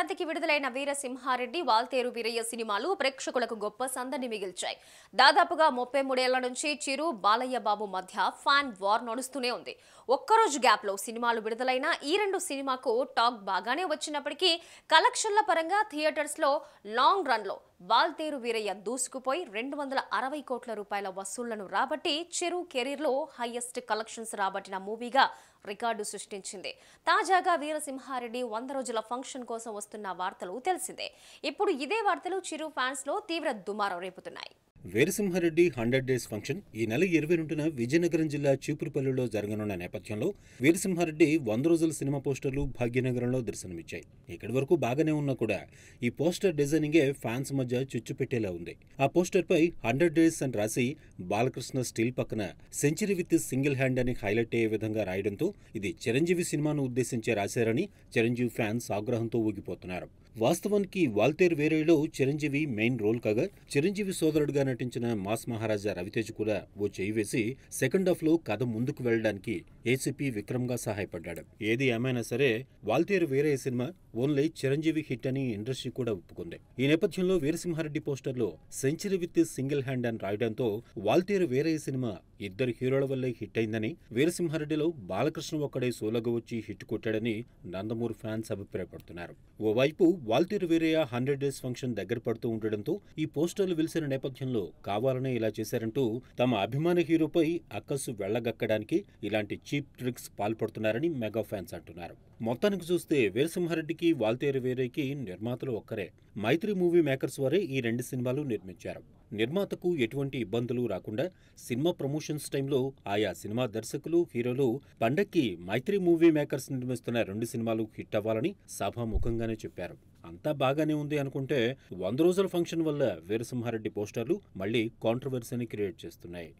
సంక్రాంతికి విడుదలైన వీరసింహారెడ్డి వాల్తేరు వీరయ్య సినిమాలు ప్రేక్షకులకు గొప్ప సందడి మిగిల్చాయి దాదాపుగా ముప్పై మూడేళ్ల నుంచి చిరు బాలయ్య బాబు మధ్య ఫ్యాన్ వార్ నడుస్తూనే ఉంది ఒక్కరోజు గ్యాప్లో సినిమాలు విడుదలైన ఈ రెండు సినిమాకు టాక్ బాగానే వచ్చినప్పటికీ కలెక్షన్ల పరంగా థియేటర్స్లో లాంగ్ రన్లో వాల్తేరు వీరయ్య దూసుకుపోయి రెండు వందల అరవై కోట్ల రూపాయల వసూళ్లను రాబట్టి చిరు కెరీర్లో హైయెస్ట్ కలెక్షన్స్ రాబట్టిన మూవీగా రికార్డు సృష్టించింది తాజాగా వీరసింహారెడ్డి వంద రోజుల ఫంక్షన్ కోసం వస్తున్న వార్తలు తెలిసిందే ఇప్పుడు ఇదే వార్తలు చిరు ఫ్యాన్స్లో తీవ్ర దుమారం రేపుతున్నాయి వీరసింహారెడ్డి హండ్రెడ్ డేస్ ఫంక్షన్ ఈ నెల ఇరవై రెండున విజయనగరం జిల్లా చీపురుపల్లిలో జరగనున్న నేపథ్యంలో వీరసింహారెడ్డి వంద రోజుల సినిమా పోస్టర్లు భాగ్యనగరంలో దర్శనమిచ్చాయి ఇక్కడి వరకు బాగానే ఉన్నా కూడా ఈ పోస్టర్ డిజైనింగే ఫ్యాన్స్ మధ్య చుచ్చు పెట్టేలా ఉంది ఆ పోస్టర్పై హండ్రెడ్ డేస్ అని రాసి బాలకృష్ణ స్టీల్ పక్కన సెంచరీ విత్ సింగిల్ హ్యాండ్ అని హైలైట్ అయ్యే విధంగా రాయడంతో ఇది చిరంజీవి సినిమాను ఉద్దేశించే రాశారని చిరంజీవి ఫ్యాన్స్ ఆగ్రహంతో ఊగిపోతున్నారు వాస్తవానికి వాల్తేర్ వేరేలో చిరంజీవి మెయిన్ రోల్ కాగా చిరంజీవి సోదరుడుగా నటించిన మాస్ మహారాజా రవితేజ్ కూడా ఓ చేయి వేసి సెకండ్ లో కథ ముందుకు వెళ్ళడానికి ఏసీపీ గా సహాయపడ్డాడు ఏది ఏమైనా సరే వాల్తేరు వేరే సినిమా ఓన్లీ చిరంజీవి హిట్ అని ఇండస్ట్రీ కూడా ఒప్పుకుంది ఈ నేపథ్యంలో వీరసింహారెడ్డి పోస్టర్లో సెంచరీ విత్ సింగిల్ హ్యాండ్ అని రాయడంతో వాల్తేరు వేరే సినిమా ఇద్దరు హీరోల వల్లే హిట్ అయిందని వీరసింహారెడ్డిలో బాలకృష్ణ ఒక్కడే సోలోగా వచ్చి హిట్ కొట్టాడని నందమూరి ఫ్యాన్స్ అభిప్రాయపడుతున్నారు ఓవైపు Waltair Veerayya hundred days function దగ్గర పడుతూ ఉండడంతో ఈ పోస్టర్లు వెలిసిన నేపథ్యంలో కావాలనే ఇలా చేశారంటూ తమ అభిమాన హీరోపై అక్కసు వెళ్లగక్కడానికి ఇలాంటి చీప్ ట్రిక్స్ పాల్పడుతున్నారని మెగా ఫ్యాన్స్ అంటున్నారు మొత్తానికి చూస్తే వీరసింహారెడ్డికి వాల్తేరు వేరేకి నిర్మాతలు ఒక్కరే మైత్రి మూవీ మేకర్స్ వారే ఈ రెండు సినిమాలు నిర్మించారు నిర్మాతకు ఎటువంటి ఇబ్బందులు రాకుండా సినిమా ప్రమోషన్స్ టైంలో ఆయా సినిమా దర్శకులు హీరోలు పండక్కి మైత్రి మూవీ మేకర్స్ నిర్మిస్తున్న రెండు సినిమాలు హిట్ అవ్వాలని సభాముఖంగానే చెప్పారు అంతా బాగానే ఉంది అనుకుంటే వంద రోజుల ఫంక్షన్ వల్ల వీరసింహారెడ్డి పోస్టర్లు మళ్లీ కాంట్రవర్సీని క్రియేట్ చేస్తున్నాయి